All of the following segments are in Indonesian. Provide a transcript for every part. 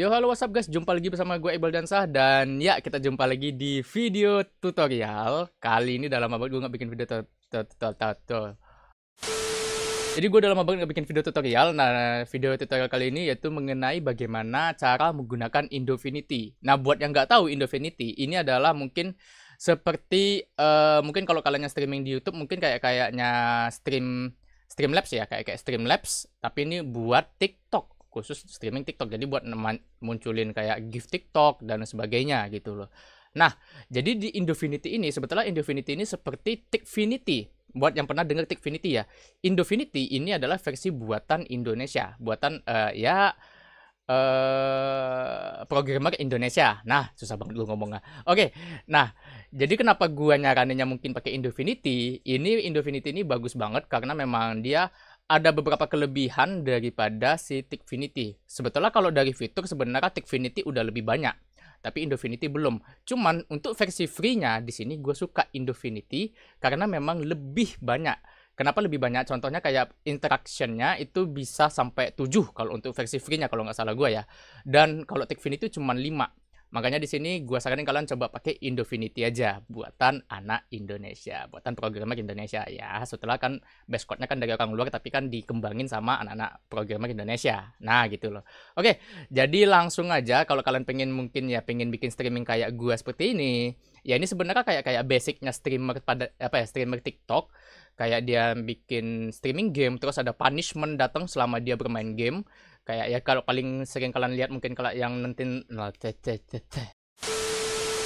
Yo halo what's up guys, jumpa lagi bersama gue dan Dansah Dan ya kita jumpa lagi di video tutorial Kali ini dalam lama gue gak bikin video tutorial Jadi gue dalam lama banget gak bikin video tutorial Nah video tutorial kali ini yaitu mengenai bagaimana cara menggunakan Indofinity Nah buat yang gak tahu Indofinity ini adalah mungkin seperti uh, Mungkin kalau kalian yang streaming di Youtube mungkin kayak kayaknya stream Streamlabs ya, kayak kayak Streamlabs Tapi ini buat TikTok khusus streaming TikTok. Jadi buat munculin kayak gift TikTok dan sebagainya gitu loh. Nah, jadi di Indofinity ini sebetulnya Indofinity ini seperti Tikfinity. Buat yang pernah dengar Tikfinity ya, Indofinity ini adalah versi buatan Indonesia, buatan uh, ya uh, programmer Indonesia. Nah, susah banget lu ngomongnya. Oke. Okay, nah, jadi kenapa gua nyaraninnya mungkin pakai Indofinity? Ini Indofinity ini bagus banget karena memang dia ada beberapa kelebihan daripada si Tikfinity. Sebetulnya kalau dari fitur sebenarnya Tikfinity udah lebih banyak, tapi Indofinity belum. Cuman untuk versi free-nya di sini gue suka Indofinity karena memang lebih banyak. Kenapa lebih banyak? Contohnya kayak interaction-nya itu bisa sampai 7 kalau untuk versi free-nya kalau nggak salah gue ya. Dan kalau Tikfinity cuma 5. Makanya di sini gue saranin kalian coba pakai Indofinity aja, buatan anak Indonesia, buatan programmer Indonesia ya. Setelah kan base code-nya kan dari orang luar tapi kan dikembangin sama anak-anak programmer Indonesia. Nah, gitu loh. Oke, jadi langsung aja kalau kalian pengen mungkin ya pengen bikin streaming kayak gue seperti ini, ya ini sebenarnya kayak kayak basicnya streamer pada apa ya streamer TikTok kayak dia bikin streaming game terus ada punishment datang selama dia bermain game kayak ya kalau paling sering kalian lihat mungkin kalau yang nanti nah,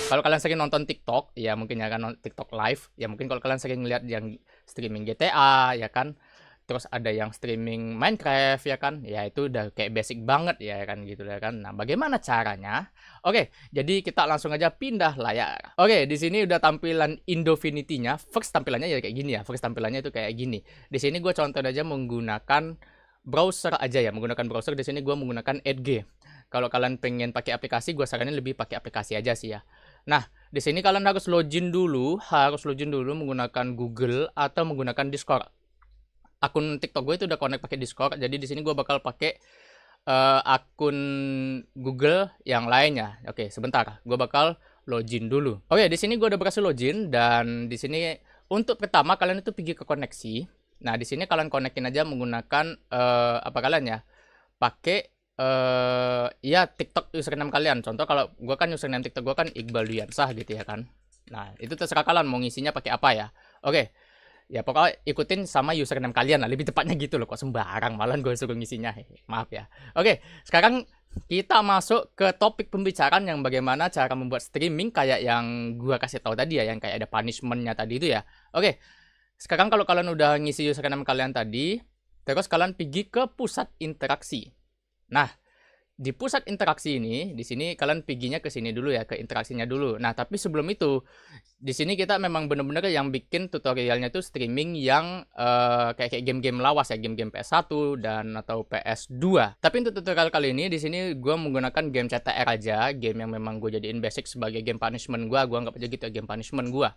kalau kalian sering nonton TikTok ya mungkin ya kan TikTok live ya mungkin kalau kalian sering lihat yang streaming GTA ya kan terus ada yang streaming Minecraft ya kan ya itu udah kayak basic banget ya kan gitu ya kan nah bagaimana caranya oke jadi kita langsung aja pindah layar oke di sini udah tampilan Indofinity-nya first tampilannya ya kayak gini ya first tampilannya itu kayak gini di sini gue contoh aja menggunakan browser aja ya menggunakan browser di sini gue menggunakan Edge kalau kalian pengen pakai aplikasi gue saranin lebih pakai aplikasi aja sih ya nah di sini kalian harus login dulu harus login dulu menggunakan Google atau menggunakan Discord akun TikTok gue itu udah connect pakai Discord jadi di sini gue bakal pakai uh, akun Google yang lainnya oke sebentar gue bakal login dulu Oke, di sini gue udah berhasil login dan di sini untuk pertama kalian itu pergi ke koneksi Nah, di sini kalian konekin aja menggunakan uh, apa kalian ya? Pakai eh uh, ya TikTok username kalian. Contoh kalau gua kan username TikTok gua kan Iqbal Diansah gitu ya kan. Nah, itu terserah kalian mau ngisinya pakai apa ya. Oke. Okay. Ya pokoknya ikutin sama username kalian lah, lebih tepatnya gitu loh kok sembarang malah gue suruh ngisinya. Maaf ya. Oke, okay, sekarang kita masuk ke topik pembicaraan yang bagaimana cara membuat streaming kayak yang gua kasih tahu tadi ya, yang kayak ada punishmentnya tadi itu ya. Oke. Okay sekarang kalau kalian udah ngisi username kalian tadi, terus kalian pergi ke pusat interaksi. Nah, di pusat interaksi ini, di sini kalian perginya ke sini dulu ya, ke interaksinya dulu. Nah, tapi sebelum itu, di sini kita memang benar-benar yang bikin tutorialnya itu streaming yang uh, kayak kayak game-game lawas ya, game-game PS1 dan atau PS2. Tapi untuk tutorial kali ini, di sini gue menggunakan game CTR aja, game yang memang gue jadiin basic sebagai game punishment gue, gue nggak aja gitu ya, game punishment gue.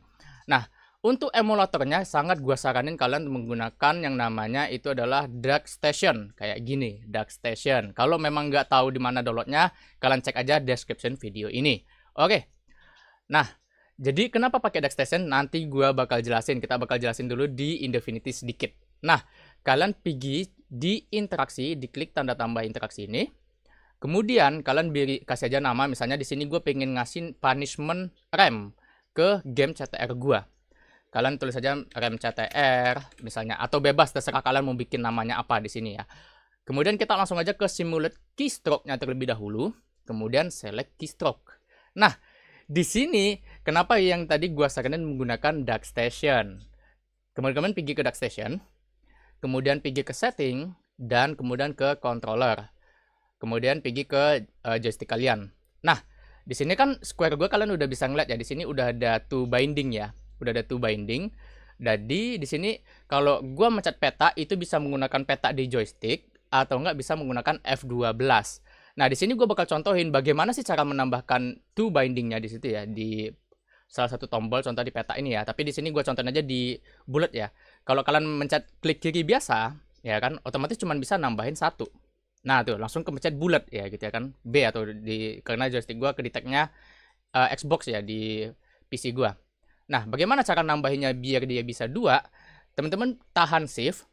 Nah, untuk emulatornya sangat gua saranin kalian menggunakan yang namanya itu adalah Dark Station kayak gini, Dark Station. Kalau memang nggak tahu di mana downloadnya, kalian cek aja description video ini. Oke. Nah, jadi kenapa pakai Dark Station? Nanti gua bakal jelasin. Kita bakal jelasin dulu di Indefinity sedikit. Nah, kalian pergi di interaksi, diklik tanda tambah interaksi ini. Kemudian kalian beri, kasih aja nama, misalnya di sini gue pengen ngasih punishment rem ke game CTR gue kalian tulis saja rem CTR misalnya atau bebas terserah kalian mau bikin namanya apa di sini ya. Kemudian kita langsung aja ke simulate keystroke-nya terlebih dahulu, kemudian select keystroke. Nah, di sini kenapa yang tadi gua saranin menggunakan dark station. Kemudian pergi ke dark station, kemudian pergi ke setting dan kemudian ke controller. Kemudian pergi ke uh, joystick kalian. Nah, di sini kan square gua kalian udah bisa ngeliat ya. Di sini udah ada two binding ya udah ada two binding. Jadi di sini kalau gua mencet peta itu bisa menggunakan peta di joystick atau enggak bisa menggunakan F12. Nah, di sini gua bakal contohin bagaimana sih cara menambahkan two bindingnya di situ ya di salah satu tombol contoh di peta ini ya. Tapi di sini gua contohin aja di bullet ya. Kalau kalian mencet klik kiri biasa ya kan otomatis cuman bisa nambahin satu. Nah, tuh langsung ke mencet bullet ya gitu ya kan. B atau di karena joystick gua ke detectnya uh, Xbox ya di PC gua. Nah, bagaimana cara nambahinnya biar dia bisa dua? Teman-teman tahan shift,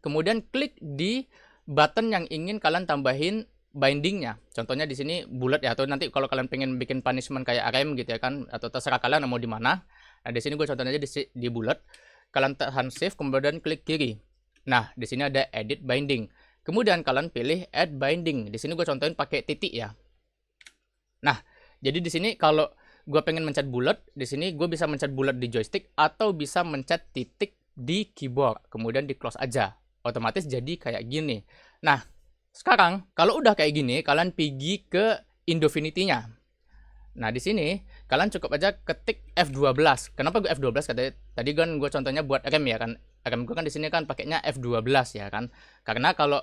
kemudian klik di button yang ingin kalian tambahin bindingnya. Contohnya di sini bulat ya atau nanti kalau kalian pengen bikin punishment kayak RM gitu ya kan atau terserah kalian mau di mana. Nah, di sini gue contohnya aja di, di bulat. Kalian tahan shift kemudian klik kiri. Nah, di sini ada edit binding. Kemudian kalian pilih add binding. Di sini gue contohin pakai titik ya. Nah, jadi di sini kalau gue pengen mencet bulat di sini gue bisa mencet bulat di joystick atau bisa mencet titik di keyboard kemudian di close aja otomatis jadi kayak gini nah sekarang kalau udah kayak gini kalian pergi ke Indofinity-nya nah di sini kalian cukup aja ketik F12 kenapa gue F12 katanya tadi kan gue contohnya buat rem ya kan rem gue kan di sini kan pakainya F12 ya kan karena kalau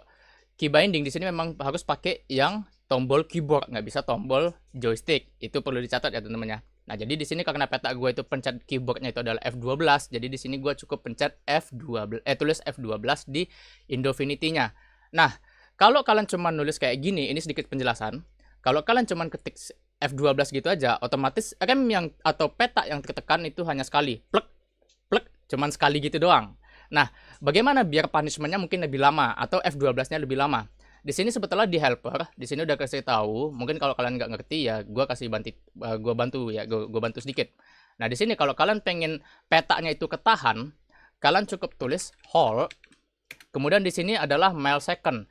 key binding di sini memang harus pakai yang tombol keyboard nggak bisa tombol joystick itu perlu dicatat ya teman-teman nah jadi di sini karena peta gue itu pencet keyboardnya itu adalah F12 jadi di sini gue cukup pencet F12 eh tulis F12 di Indofinity-nya nah kalau kalian cuma nulis kayak gini ini sedikit penjelasan kalau kalian cuma ketik F12 gitu aja otomatis rem yang atau peta yang tertekan itu hanya sekali plek plek cuman sekali gitu doang Nah, bagaimana biar punishmentnya mungkin lebih lama atau F12-nya lebih lama? Di sini sebetulnya di helper, di sini udah kasih tahu. Mungkin kalau kalian nggak ngerti ya, gue kasih bantu, eh, gue bantu ya, gue bantu sedikit. Nah, di sini kalau kalian pengen petanya itu ketahan, kalian cukup tulis hall. Kemudian di sini adalah second.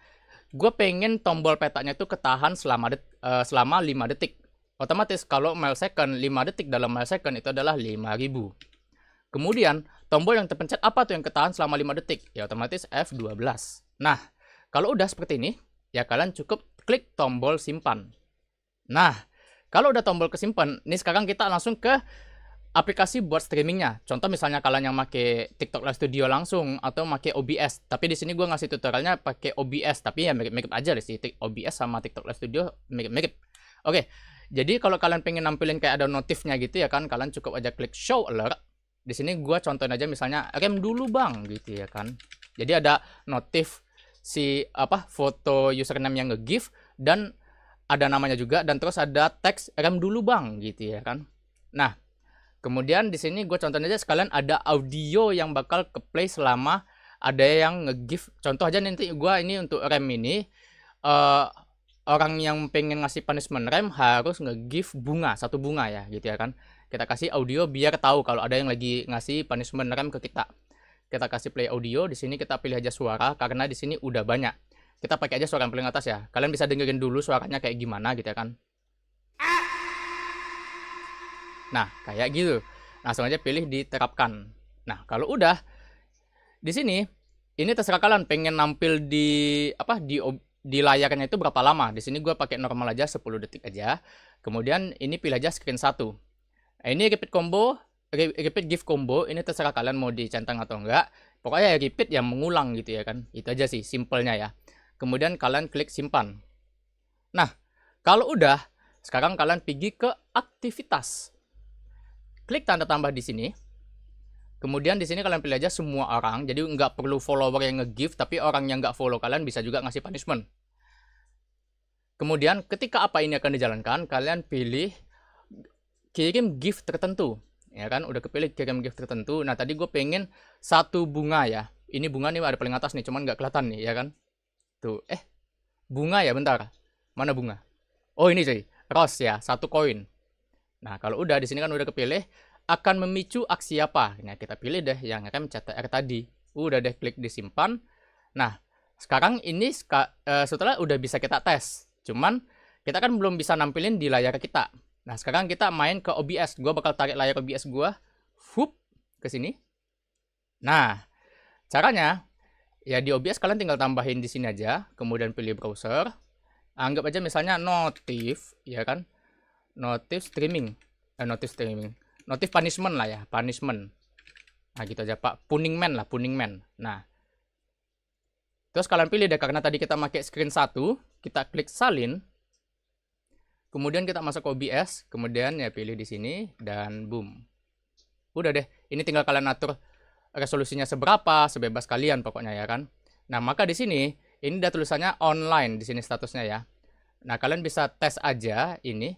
Gue pengen tombol petanya itu ketahan selama det, eh, selama 5 detik. Otomatis kalau second 5 detik dalam second itu adalah 5000. Kemudian Tombol yang terpencet apa tuh yang ketahan selama 5 detik? Ya otomatis F12. Nah, kalau udah seperti ini, ya kalian cukup klik tombol simpan. Nah, kalau udah tombol kesimpan, nih sekarang kita langsung ke aplikasi buat streamingnya. Contoh misalnya kalian yang make TikTok Live Studio langsung atau make OBS. Tapi di sini gue ngasih tutorialnya pakai OBS, tapi ya mirip-mirip aja sih. OBS sama TikTok Live Studio mirip-mirip. Oke, jadi kalau kalian pengen nampilin kayak ada notifnya gitu ya kan, kalian cukup aja klik show alert di sini gua contohin aja misalnya rem dulu bang gitu ya kan jadi ada notif si apa foto username yang nge-give dan ada namanya juga dan terus ada teks rem dulu bang gitu ya kan nah kemudian di sini gue contohin aja sekalian ada audio yang bakal ke play selama ada yang nge-give contoh aja nanti gua ini untuk rem ini uh, orang yang pengen ngasih punishment rem harus nge-give bunga satu bunga ya gitu ya kan kita kasih audio biar tahu kalau ada yang lagi ngasih punishment rem kan ke kita kita kasih play audio di sini kita pilih aja suara karena di sini udah banyak kita pakai aja suara yang paling atas ya kalian bisa dengerin dulu suaranya kayak gimana gitu ya kan nah kayak gitu langsung aja pilih diterapkan nah kalau udah di sini ini terserah kalian pengen nampil di apa di di layarnya itu berapa lama di sini gue pakai normal aja 10 detik aja kemudian ini pilih aja screen 1 Nah, ini repeat combo, repeat gift combo, ini terserah kalian mau dicentang atau enggak. Pokoknya ya repeat yang mengulang gitu ya kan. Itu aja sih simpelnya ya. Kemudian kalian klik simpan. Nah, kalau udah, sekarang kalian pergi ke aktivitas. Klik tanda tambah di sini. Kemudian di sini kalian pilih aja semua orang. Jadi nggak perlu follower yang nge gift tapi orang yang nggak follow kalian bisa juga ngasih punishment. Kemudian ketika apa ini akan dijalankan, kalian pilih kirim gift tertentu ya kan udah kepilih kirim gift tertentu nah tadi gue pengen satu bunga ya ini bunga nih ada paling atas nih cuman nggak kelihatan nih ya kan tuh eh bunga ya bentar mana bunga oh ini sih rose ya satu koin nah kalau udah di sini kan udah kepilih akan memicu aksi apa nah kita pilih deh yang rem CTR tadi udah deh klik disimpan nah sekarang ini eh, setelah udah bisa kita tes cuman kita kan belum bisa nampilin di layar kita Nah, sekarang kita main ke OBS. Gue bakal tarik layar OBS gue. Fup, ke sini. Nah, caranya, ya di OBS kalian tinggal tambahin di sini aja. Kemudian pilih browser. Anggap aja misalnya notif, ya kan? Notif streaming. Eh, notif streaming. Notif punishment lah ya, punishment. Nah, gitu aja, Pak. Puning man lah, puning man. Nah, terus kalian pilih deh, karena tadi kita pakai screen satu kita klik salin. Kemudian kita masuk ke OBS, kemudian ya pilih di sini dan boom. Udah deh, ini tinggal kalian atur resolusinya seberapa, sebebas kalian pokoknya ya kan. Nah, maka di sini ini udah tulisannya online di sini statusnya ya. Nah, kalian bisa tes aja ini.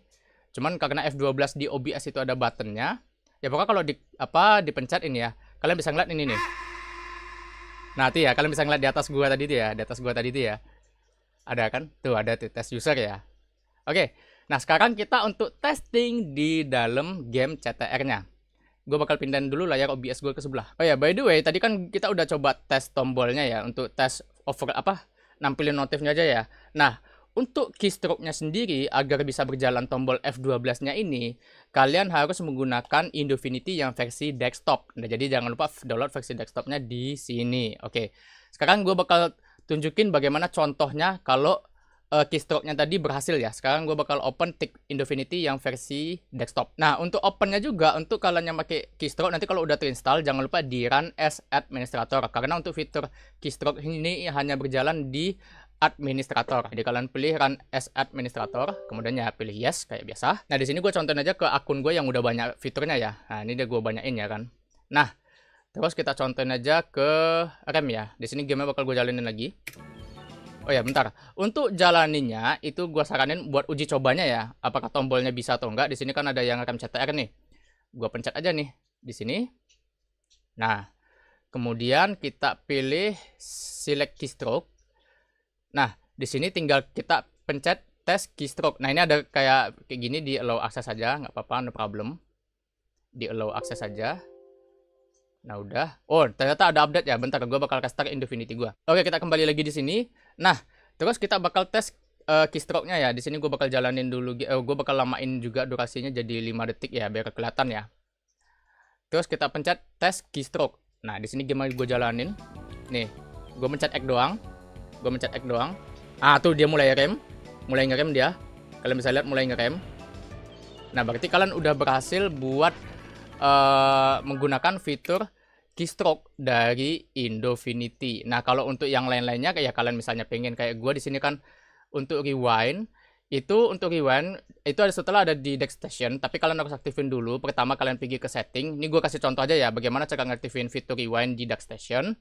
Cuman karena F12 di OBS itu ada buttonnya, ya pokoknya kalau di apa dipencet ini ya, kalian bisa ngeliat ini nih. Nah, itu ya, kalian bisa ngeliat di atas gua tadi itu ya, di atas gua tadi itu ya. Ada kan? Tuh ada tes user ya. Oke. Okay. Nah sekarang kita untuk testing di dalam game CTR-nya. Gue bakal pindahin dulu layar OBS gue ke sebelah. Oh ya, yeah, by the way, tadi kan kita udah coba tes tombolnya ya untuk tes over apa nampilin notifnya aja ya. Nah, untuk keystroke-nya sendiri agar bisa berjalan tombol F12-nya ini, kalian harus menggunakan Indofinity yang versi desktop. Nah, jadi jangan lupa download versi desktopnya di sini. Oke. Sekarang gue bakal tunjukin bagaimana contohnya kalau uh, keystroke-nya tadi berhasil ya. Sekarang gue bakal open Tick Indofinity yang versi desktop. Nah, untuk open-nya juga, untuk kalian yang pakai keystroke, nanti kalau udah terinstall, jangan lupa di run as administrator. Karena untuk fitur keystroke ini hanya berjalan di administrator. Jadi kalian pilih run as administrator, kemudian ya pilih yes kayak biasa. Nah, di sini gue contohin aja ke akun gue yang udah banyak fiturnya ya. Nah, ini dia gue banyakin ya kan. Nah, terus kita contohin aja ke rem ya. Di sini gamenya bakal gue jalanin lagi. Oh ya bentar. Untuk jalaninnya itu gua saranin buat uji cobanya ya. Apakah tombolnya bisa atau enggak? Di sini kan ada yang rem CTR nih. Gua pencet aja nih di sini. Nah, kemudian kita pilih select keystroke. Nah, di sini tinggal kita pencet tes keystroke. Nah, ini ada kayak kayak gini di allow access saja, nggak apa-apa, no problem. Di allow access saja. Nah, udah. Oh, ternyata ada update ya. Bentar, gue bakal kasih start Infinity gue. Oke, kita kembali lagi di sini Nah, terus kita bakal tes uh, keystroke-nya ya. Di sini gue bakal jalanin dulu, uh, eh, gue bakal lamain juga durasinya jadi 5 detik ya, biar kelihatan ya. Terus kita pencet tes keystroke. Nah, di sini gimana gue jalanin? Nih, gue mencet X doang. Gue mencet X doang. Ah, tuh dia mulai rem. Mulai ngerem dia. Kalian bisa lihat mulai ngerem. Nah, berarti kalian udah berhasil buat uh, menggunakan fitur keystroke dari Indofinity. Nah, kalau untuk yang lain-lainnya kayak kalian misalnya pengen kayak gua di sini kan untuk rewind itu untuk rewind itu ada setelah ada di Station. tapi kalian harus aktifin dulu pertama kalian pergi ke setting ini gue kasih contoh aja ya bagaimana cara ngaktifin fitur rewind di Station.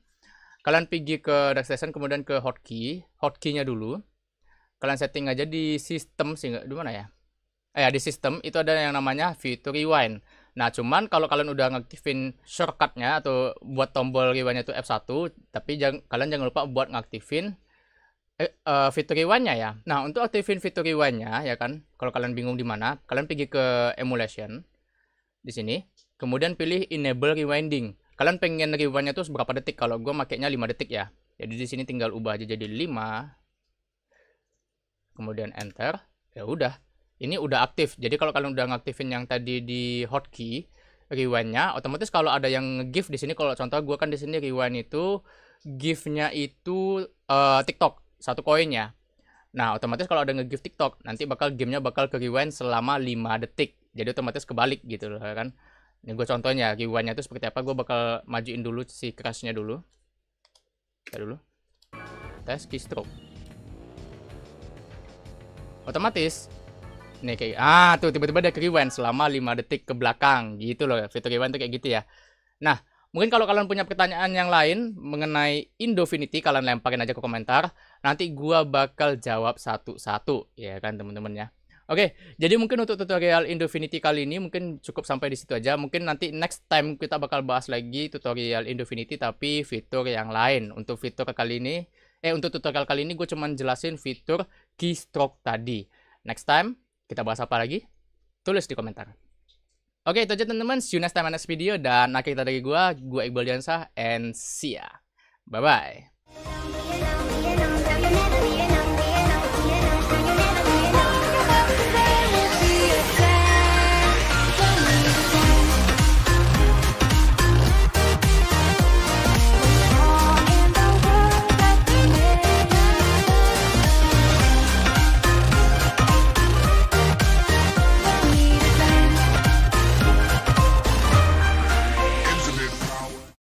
kalian pergi ke Station kemudian ke hotkey hotkeynya dulu kalian setting aja di sistem sih di mana ya eh ya, di sistem itu ada yang namanya fitur rewind Nah, cuman kalau kalian udah ngaktifin shortcutnya atau buat tombol rewindnya itu F1, tapi jang, kalian jangan lupa buat ngaktifin eh, uh, fitur rewindnya ya. Nah, untuk aktifin fitur rewindnya ya kan, kalau kalian bingung di mana, kalian pergi ke emulation di sini, kemudian pilih enable rewinding. Kalian pengen rewindnya itu seberapa detik? Kalau gue makainya 5 detik ya. Jadi di sini tinggal ubah aja jadi 5. Kemudian enter. Ya udah, ini udah aktif. Jadi kalau kalian udah ngaktifin yang tadi di hotkey rewindnya, otomatis kalau ada yang gift di sini kalau contoh gue kan di sini rewind itu giftnya itu uh, TikTok satu koinnya. Nah, otomatis kalau ada nge-give TikTok, nanti bakal gamenya bakal ke rewind selama 5 detik. Jadi otomatis kebalik gitu loh ya kan. Ini gue contohnya, rewindnya itu seperti apa. Gue bakal majuin dulu si crashnya dulu. Kita dulu. Tes keystroke. Otomatis nih kayak ah tuh tiba-tiba ada rewind selama 5 detik ke belakang gitu loh fitur rewind tuh kayak gitu ya nah mungkin kalau kalian punya pertanyaan yang lain mengenai Indofinity kalian lemparin aja ke komentar nanti gua bakal jawab satu-satu ya kan teman-teman ya Oke, jadi mungkin untuk tutorial Indofinity kali ini mungkin cukup sampai di situ aja. Mungkin nanti next time kita bakal bahas lagi tutorial Indofinity tapi fitur yang lain. Untuk fitur kali ini, eh untuk tutorial kali ini gue cuman jelasin fitur keystroke tadi. Next time, kita bahas apa lagi? Tulis di komentar. Oke, itu aja teman-teman. See you next time next video. Dan akhir kita dari gue, gue Iqbal Diansah, and see ya. Bye-bye.